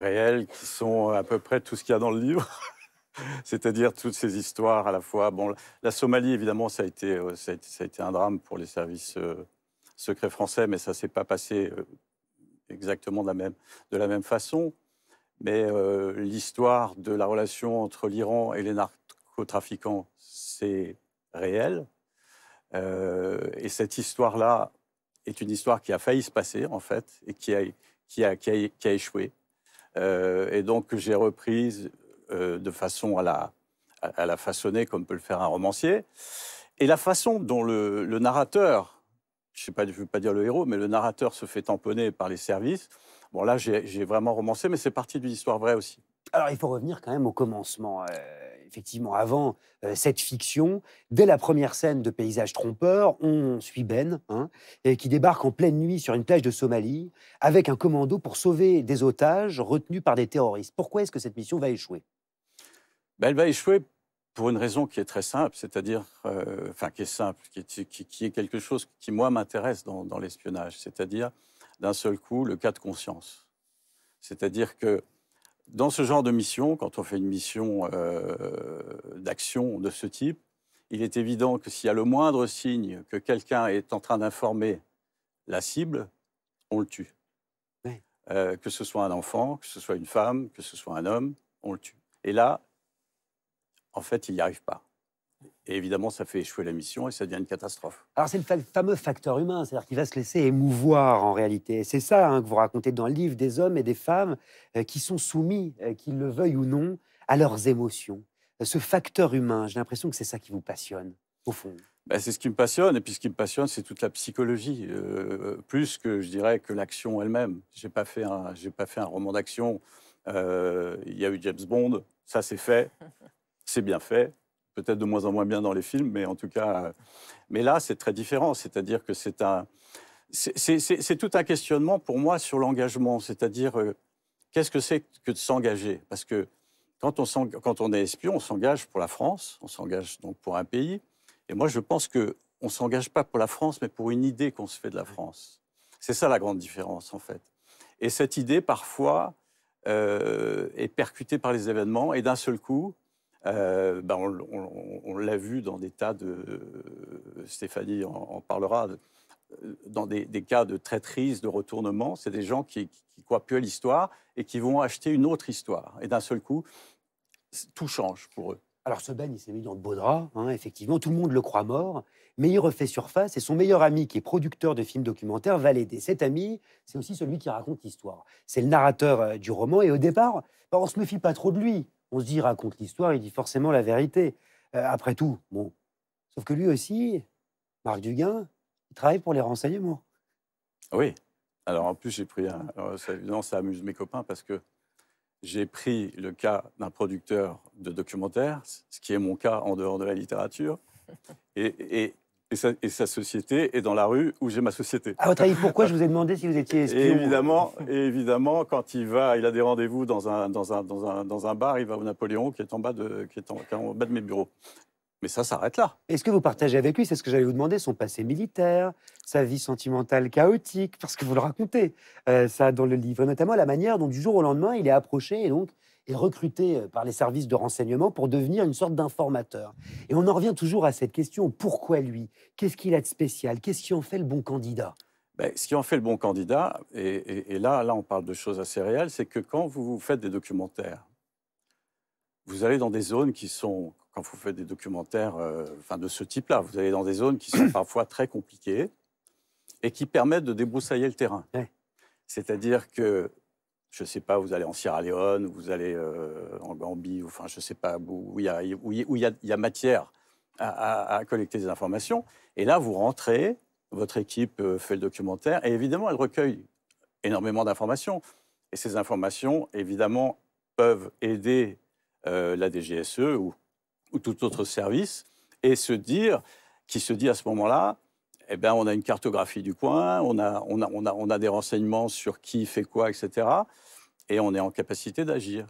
réels qui sont à peu près tout ce qu'il y a dans le livre. C'est-à-dire toutes ces histoires à la fois. Bon, la Somalie, évidemment, ça a été, euh, ça a été, un drame pour les services euh, secrets français, mais ça ne s'est pas passé euh, exactement de la même, de la même façon. Mais l'histoire de la relation entre l'Iran et les narcotrafiquants, c'est réel. et cette histoire-là est une histoire qui a failli se passer, en fait, et qui a, qui a, qui a, qui a échoué. Euh, et donc que j'ai reprise euh, de façon à la, à la façonner comme peut le faire un romancier. Et la façon dont le, le narrateur, je ne veux pas dire le héros, mais le narrateur se fait tamponner par les services, bon là j'ai vraiment romancé, mais c'est partie d'une histoire vraie aussi. Alors il faut revenir quand même au commencement. Euh, effectivement avant euh, cette fiction. Dès la première scène de Paysage trompeur, on suit Ben, hein, qui débarque en pleine nuit sur une plage de Somalie avec un commando pour sauver des otages retenus par des terroristes. Pourquoi est-ce que cette mission va échouer ben, Elle va échouer pour une raison qui est très simple, c'est-à-dire, euh, enfin qui est simple, qui est, quelque chose qui, moi, m'intéresse dans, dans l'espionnage, c'est-à-dire, d'un seul coup, le cas de conscience. C'est-à-dire que dans ce genre de mission, quand on fait une mission euh, d'action de ce type, il est évident que s'il y a le moindre signe que quelqu'un est en train d'informer la cible, on le tue. Euh, que ce soit un enfant, que ce soit une femme, que ce soit un homme, on le tue. Et là, en fait, il n'y arrive pas. Et évidemment, ça fait échouer la mission et ça devient une catastrophe. Alors, c'est le fameux facteur humain, c'est-à-dire qu'il va se laisser émouvoir en réalité. C'est ça hein, que vous racontez dans le livre des hommes et des femmes euh, qui sont soumis, euh, qu'ils le veuillent ou non, à leurs émotions. Euh, ce facteur humain, j'ai l'impression que c'est ça qui vous passionne, au fond. Ben, c'est ce qui me passionne, et puis ce qui me passionne, c'est toute la psychologie, plus que je dirais que l'action elle-même. J'ai pas fait j'ai pas fait un roman d'action. Il y a eu James Bond, ça c'est fait, c'est bien fait, peut-être de moins en moins bien dans les films, mais en tout cas. Euh, mais là, c'est très différent. C'est-à-dire que c'est un. C'est tout un questionnement pour moi sur l'engagement, c'est-à-dire euh, qu'est-ce que c'est que de s'engager Parce que quand on, quand on est espion, on s'engage pour la France, on s'engage donc pour un pays. Et moi, je pense que on s'engage pas pour la France, mais pour une idée qu'on se fait de la France. C'est ça la grande différence, en fait. Et cette idée, parfois, euh, est percutée par les événements, et d'un seul coup, euh, ben, on, l'a vu dans des tas de. Stéphanie en, parlera. Euh, dans des, cas de traîtrise, de retournement, c'est des gens qui, qui croient plus à l'histoire et qui vont acheter une autre histoire. Et d'un seul coup, tout change pour eux. Alors, ce Ben, il s'est mis dans le beau drap, hein, effectivement, tout le monde le croit mort, mais il refait surface et son meilleur ami, qui est producteur de films documentaires, va l'aider. Cet ami, c'est aussi celui qui raconte l'histoire. C'est le narrateur euh, du roman et au départ, ben, on ne se méfie pas trop de lui on se dit, raconte l'histoire, il dit forcément la vérité. Euh, après tout, bon. Sauf que lui aussi, Marc Duguin, il travaille pour les renseignements. Oui. Alors en plus, j'ai pris un. Alors, ça, amuse mes copains parce que j'ai pris le cas d'un producteur de documentaires, ce qui est mon cas en dehors de la littérature. et et sa, société est dans la rue où j'ai ma société. À votre avis, pourquoi je vous ai demandé si vous étiez espion évidemment, évidemment, quand il va, il a des rendez-vous dans un, dans, un, dans, un, dans un bar, il va au Napoléon qui est en bas de, qui est en bas de mes bureaux. Mais ça s'arrête là. Est-ce que vous partagez avec lui, c'est ce que j'allais vous demander, son passé militaire, sa vie sentimentale chaotique, parce que vous le racontez, euh, ça dans le livre, notamment la manière dont du jour au lendemain, il est approché et donc est recruté euh, par les services de renseignement pour devenir une sorte d'informateur. Et on en revient toujours à cette question, pourquoi lui Qu'est-ce qu'il a de spécial Qu'est-ce qui en fait le bon candidat ben, ce qui en fait le bon candidat, et, et, là, là on parle de choses assez réelles, c'est que quand vous faites des documentaires, vous allez dans des zones qui sont quand vous faites des documentaires euh, enfin, de ce type-là, vous allez dans des zones qui sont parfois très compliquées et qui permettent de débroussailler le terrain. C'est-à-dire que, je ne sais pas, vous allez en Sierra Leone, vous allez euh, en Gambie, enfin, je ne sais pas, où il y, a matière à, collecter des informations. Et là, vous rentrez, votre équipe euh, fait le documentaire, et évidemment, elle recueille énormément d'informations. Et ces informations, évidemment, peuvent aider la DGSE ou ou tout autre service, et se dire, qui se dit à ce moment-là, eh bien, on a une cartographie du coin, on a, on a des renseignements sur qui fait quoi, etc. Et on est en capacité d'agir.